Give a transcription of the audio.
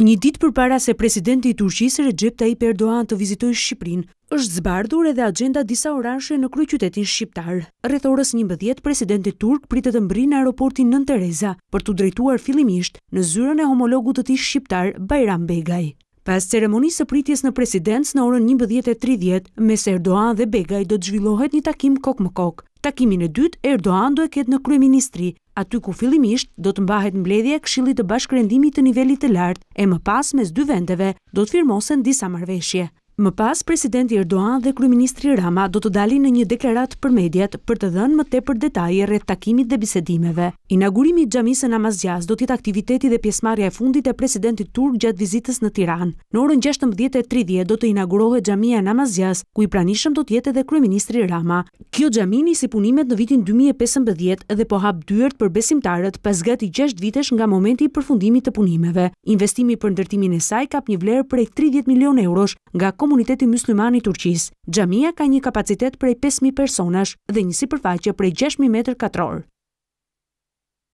Një dit për para se presidenti i Turqisë Recep Tayyip Erdoğan të vizitoj Shqiprin, është zbardhur edhe agenda disa orashe në kry qytetin Shqiptar. Rreth orës 11, presidenti Turk pritë të mbri në aeroportin Nën Tereza për të drejtuar filimisht në zyrën e homologut të ti Shqiptar Bajram Begaj. Pas ceremonisë së pritjes në presidencë në orën 11.30, mes Erdoğan dhe Begaj do të zhvillohet një takim kokë më kokë. Takimin e dytë, Erdoğan do e ketë në kryeministri, aty ku fillimisht do të mbahet mbledhje këshillit të bashkërendimit të nivelit të lartë e më pas mes dy vendeve do të firmosen disa marveshje. Më pas, presidenti Erdoğan dhe kryministri Rama do të dalin në një deklarat për mediat për të dhënë më tepër detaje rreth takimit dhe bisedimeve. Inaugurimi i xhamisë në do të jetë aktiviteti dhe pjesëmarrja e fundit e presidentit turk gjatë vizitës në Tiranë. Në orën 16:30 do të inaugurohet xhamia e ku i pranishëm do të jetë edhe kryeministri Rama. Kjo xhamini si punimet në vitin 2015 dhe po hap dyert për besimtarët pas gati 6 vitesh nga momenti i përfundimit të punimeve. Investimi për ndërtimin e saj kap një vlerë prej 30 milionë eurosh nga komuniteti mysliman i Turqis. Gjamia ka një kapacitet prej 5.000 personash dhe një si përfaqe prej 6.000 m2.